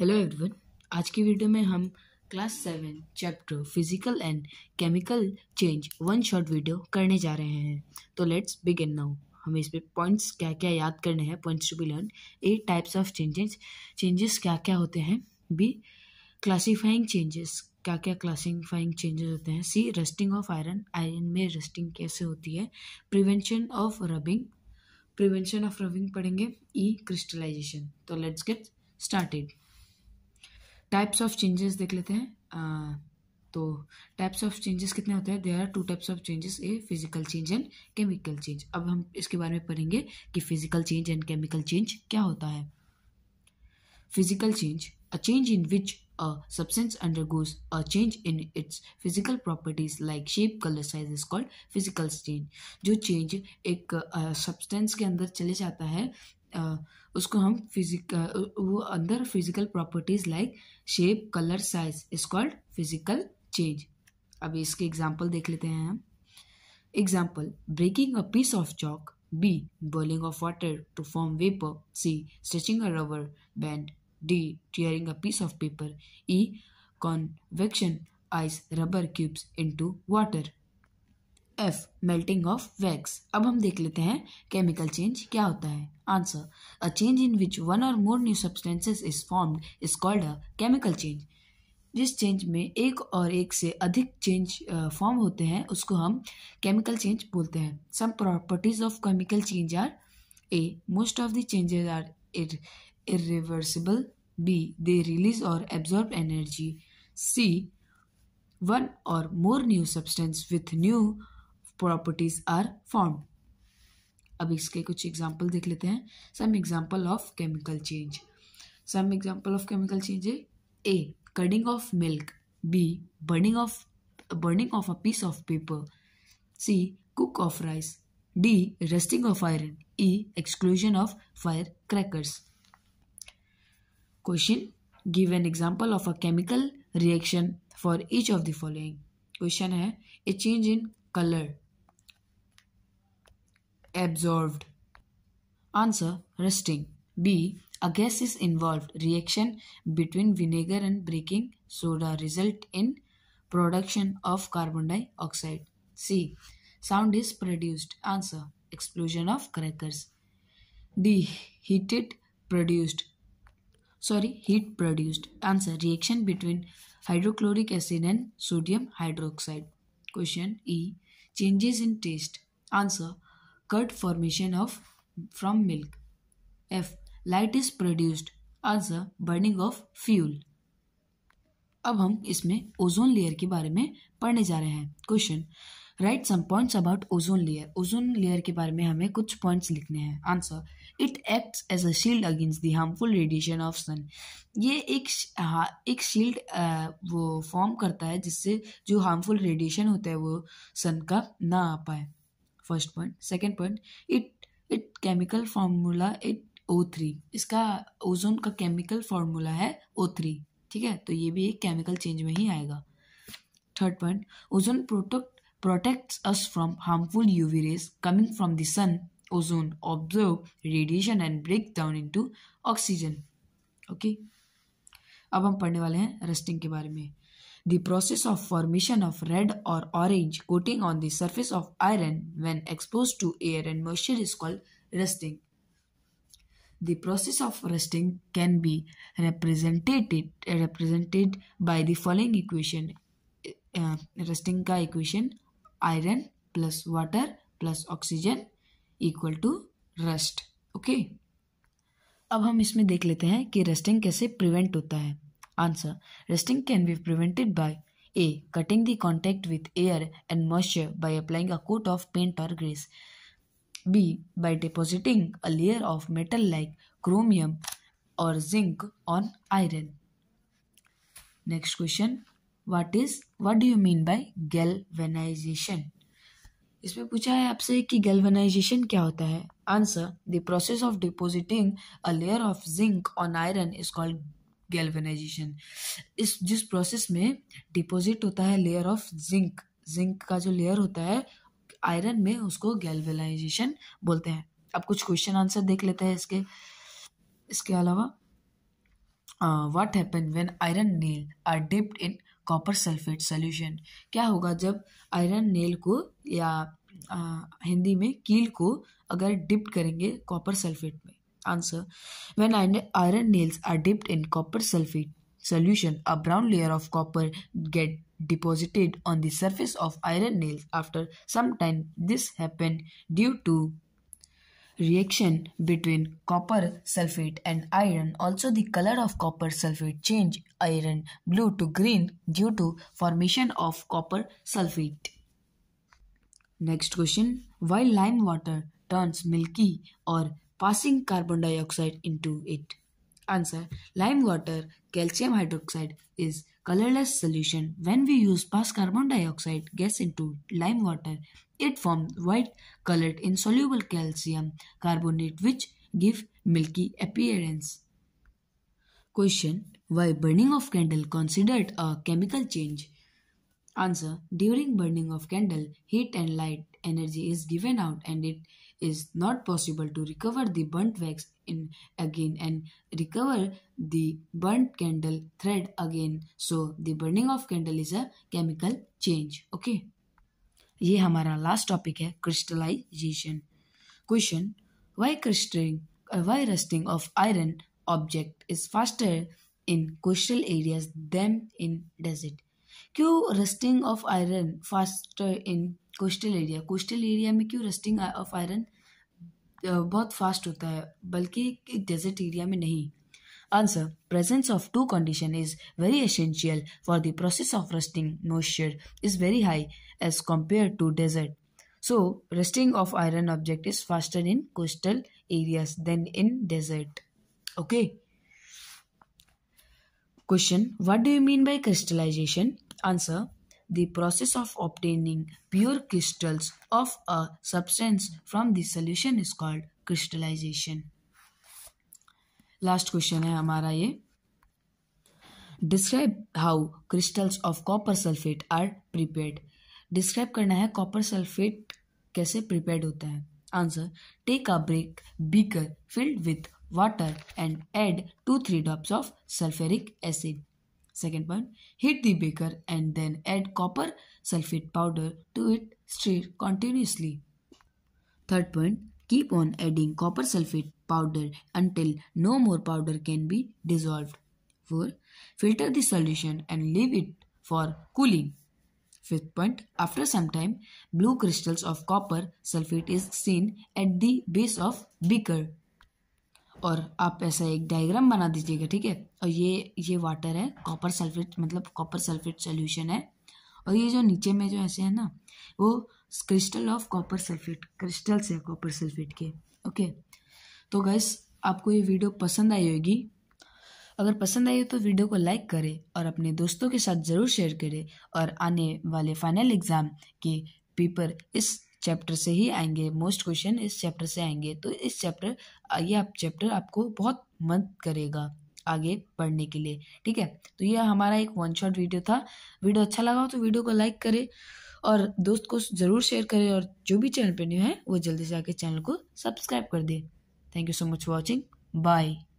Hello everyone आज की video में हम class seven chapter physical and chemical change one shot video करने जा रहे हैं तो लेट्स बिगिन नाउ हमें इसमें पॉइंट्स क्या क्या याद करने हैं points to be learn A types of changes changes क्या क्या होते हैं बी क्लासीफाइंग चेंजेस क्या क्या क्लासीफाइंग चेंजेस होते हैं C rusting of iron iron में रस्टिंग कैसे होती है prevention of rubbing prevention of rubbing पढ़ेंगे ई e, क्रिस्टलाइजेशन तो let's get started types of changes देख लेते हैं तो टाइप्स ऑफ चेंजेस कितने होते हैं there are two types of changes A physical change and chemical change अब हम इसके बारे में पढ़ेंगे कि physical change and chemical change क्या होता है physical change a change in which substance substance undergoes a change in its physical properties like shape colour size is called physical change जो चेंज एक uh, के अंदर चले जाता है उसको हम फिजिक वो अंदर physical properties like shape colour size is called physical change अब इसके एग्जाम्पल देख लेते हैं हम example breaking a piece of chalk B boiling of water to form vapour C stretching a rubber band D tearing a piece of paper E convection ice rubber cubes into water F melting of wax अब हम देख लेते हैं chemical change क्या होता है answer a change in which one or more new substances is formed is called a chemical change जिस change में एक और एक से अधिक चेंज फॉर्म होते हैं उसको हम केमिकल चेंज बोलते हैं some properties of chemical change are A most of the changes are irreversible B they release or absorb energy C one or more new substance with new properties are form अब इसके कुछ example देख लेते हैं some example of chemical change some example of chemical change है A curdling of milk B burning of burning of a piece of paper C cook of rice D resting of iron E explosion of fire crackers question give an example of a chemical reaction for each of the following question है A change in colour Absorbed. Answer resting. B. A gas is involved. Reaction between vinegar and baking soda result in production of carbon dioxide. C. Sound is produced. Answer explosion of crackers. D. Heated produced. Sorry, heat produced. Answer reaction between hydrochloric acid and sodium hydroxide. Question E. Changes in taste. Answer formation of from milk F light is produced as a burning of fuel अब हम इसमें ozone layer के बारे में पढ़ने जा रहे हैं question right some points about ozone layer ozone layer के बारे में हमें कुछ पॉइंट्स लिखने हैं answer it acts as a shield against the harmful radiation of sun ये एक हाँ एक शील्ड वो फॉर्म करता है जिससे जो हार्मफुल रेडिएशन होता है वो सन का ना आ पाए first point second point it it chemical formula it O three इसका ओजोन का केमिकल फार्मूला है ओ थ्री ठीक है तो ये भी एक केमिकल चेंज में ही आएगा third point ozone protect protects us from harmful UV rays coming from the sun ozone observe radiation and break down into oxygen okay अब हम पढ़ने वाले हैं रस्टिंग के बारे में The process of formation of red or orange coating on the surface of iron when exposed to air and moisture is called rusting. The process of rusting can be represented, represented by the following equation. Uh, rusting ka equation iron plus water plus oxygen equal to rust okay अब हम इसमें देख लेते हैं कि rusting कैसे prevent होता है Answer. Resting can be prevented by a. Cutting the contact with air and moisture by applying a coat of paint or grease. B. By depositing a layer of metal like chromium or zinc on iron. Next question. What is what do you mean by galvanization? इसमें पूछा है आपसे कि galvanisation क्या होता है answer the process of depositing a layer of zinc on iron is called galvanisation इस जिस प्रोसेस में डिपॉजिट होता है लेयर ऑफ जिंक जिंक का जो लेयर होता है आयरन में उसको गैल्वेनाइजेशन बोलते हैं अब कुछ क्वेश्चन आंसर देख लेते हैं इसके इसके अलावा what happen when iron nail are dipped in copper sulphate solution क्या होगा जब आयरन नेल को या आ, हिंदी में कील को अगर डिप्ट करेंगे कॉपर सल्फेट में Answer. When iron nails are dipped in copper sulfate solution, a brown layer of copper get deposited on the surface of iron nails after some time. This happened due to reaction between copper sulfate and iron. Also, the color of copper sulfate change iron blue to green due to formation of copper sulfate. Next question. Why lime water turns milky or passing carbon dioxide into it. Answer Lime water, calcium hydroxide is colorless solution. When we use pass carbon dioxide gas into lime water, it forms white colored insoluble calcium carbonate which give milky appearance. Question Why burning of candle considered a chemical change? Answer During burning of candle, heat and light energy is given out and it is not possible to recover the burnt wax in again and recover the burnt candle thread again so the burning of candle is a chemical change okay ये हमारा last topic है crystallisation question why crusting uh, why rusting of iron object is faster in coastal areas than in desert क्यों rusting of iron faster in coastal area coastal area में क्यों rusting of iron बहुत fast होता है बल्कि एक desert area में नहीं answer presence of two condition is very essential for the process of rusting moisture is very high as compare to desert so rusting of iron object is faster in coastal areas than in desert okay question what do you mean by crystallisation answer the process of obtaining pure crystals of a substance from the solution is called crystallization. Last question है हमारा ये describe how crystals of copper sulphate are prepared describe करना है copper sulphate कैसे prepared होता है answer take a break beaker filled with water and add two three drops of sulphuric acid Second one, heat the beaker and then add copper sulfate powder to it, stir continuously. Third point, keep on adding copper sulfate powder until no more powder can be dissolved. 4. Filter the solution and leave it for cooling. Fifth point, after some time, blue crystals of copper sulfate is seen at the base of beaker. और आप ऐसा एक diagram बना दीजिएगा ठीक है और ये ये वाटर है कॉपर सल्फेट मतलब कॉपर सल्फेट सोल्यूशन है और ये जो नीचे में जो ऐसे है ना वो crystal of copper sulphate crystals है कॉपर सल्फेट के ओके तो गैस आपको ये वीडियो पसंद आई होगी अगर पसंद आई हो तो वीडियो को लाइक करें और अपने दोस्तों के साथ ज़रूर शेयर करें और आने वाले फाइनल एग्ज़ाम के पेपर इस चैप्टर से ही आएंगे मोस्ट क्वेश्चन इस चैप्टर से आएंगे तो इस चैप्टर ये आप चैप्टर आपको बहुत मदद करेगा आगे पढ़ने के लिए ठीक है तो यह हमारा एक वन शॉट वीडियो था वीडियो अच्छा लगा हो तो वीडियो को लाइक करें और दोस्त को ज़रूर शेयर करें और जो भी चैनल पर न्यू है वो जल्दी से आके चैनल को सब्सक्राइब कर दे thank you so much watching bye